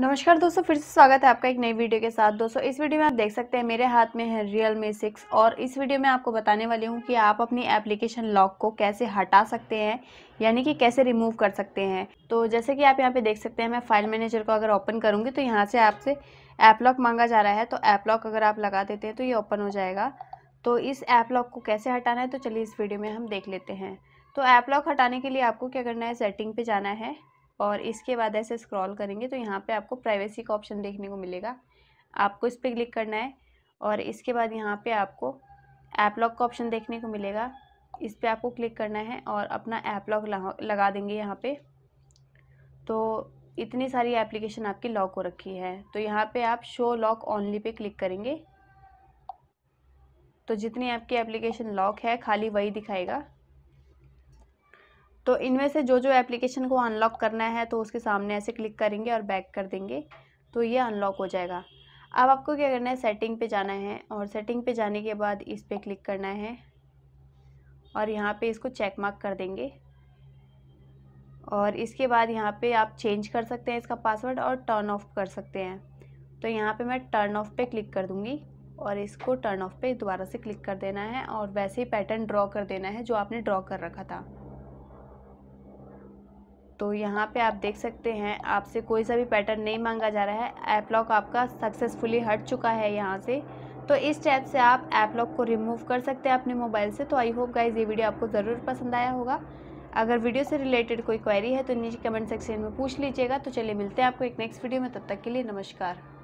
नमस्कार दोस्तों फिर से स्वागत है आपका एक नई वीडियो के साथ दोस्तों इस वीडियो में आप देख सकते हैं मेरे हाथ में है रियल मी सिक्स और इस वीडियो में आपको बताने वाली हूँ कि आप अपनी एप्लीकेशन लॉक को कैसे हटा सकते हैं यानी कि कैसे रिमूव कर सकते हैं तो जैसे कि आप यहाँ पे देख सकते हैं मैं फाइल मैनेजर को अगर ओपन करूँगी तो यहाँ से आपसे ऐप लॉक मांगा जा रहा है तो ऐप लॉक अगर आप लगा देते हैं तो ये ओपन हो जाएगा तो इस ऐप लॉक को कैसे हटाना है तो चलिए इस वीडियो में हम देख लेते हैं तो ऐप लॉक हटाने के लिए आपको क्या करना है सेटिंग पर जाना है और इसके बाद ऐसे स्क्रॉल करेंगे तो यहाँ पे आपको प्राइवेसी का ऑप्शन देखने को मिलेगा आपको इस पर क्लिक करना है और इसके बाद यहाँ पे आपको ऐप लॉक का ऑप्शन देखने को मिलेगा इस पर आपको क्लिक करना है और अपना ऐप लॉक लगा देंगे यहाँ पे तो इतनी सारी एप्लीकेशन आपकी लॉक हो रखी है तो यहाँ पर आप शो लॉक ऑनली पे क्लिक करेंगे तो जितनी आपकी एप्लीकेशन लॉक है खाली वही दिखाएगा तो इनमें से जो जो एप्लीकेशन को अनलॉक करना है तो उसके सामने ऐसे क्लिक करेंगे और बैक कर देंगे तो ये अनलॉक हो जाएगा अब आपको क्या करना है सेटिंग पे जाना है और सेटिंग पे जाने के बाद इस पर क्लिक करना है और यहाँ पे इसको चेक मार्क कर देंगे और इसके बाद यहाँ पे आप चेंज कर सकते हैं इसका पासवर्ड और टर्न ऑफ कर सकते हैं तो यहाँ पे मैं टर्न ऑफ पे क्लिक कर दूँगी और इसको टर्न ऑफ पे दोबारा से क्लिक कर देना है और वैसे ही पैटर्न ड्रॉ कर देना है जो आपने ड्रॉ कर रखा था तो यहाँ पे आप देख सकते हैं आपसे कोई सा भी पैटर्न नहीं मांगा जा रहा है ऐप लॉक आपका सक्सेसफुली हट चुका है यहाँ से तो इस टैप से आप ऐप लॉक को रिमूव कर सकते हैं अपने मोबाइल से तो आई होप गाइज ये वीडियो आपको ज़रूर पसंद आया होगा अगर वीडियो से रिलेटेड कोई क्वेरी है तो नीचे कमेंट सेक्शन में पूछ लीजिएगा तो चलिए मिलते हैं आपको एक नेक्स्ट वीडियो में तब तक के लिए नमस्कार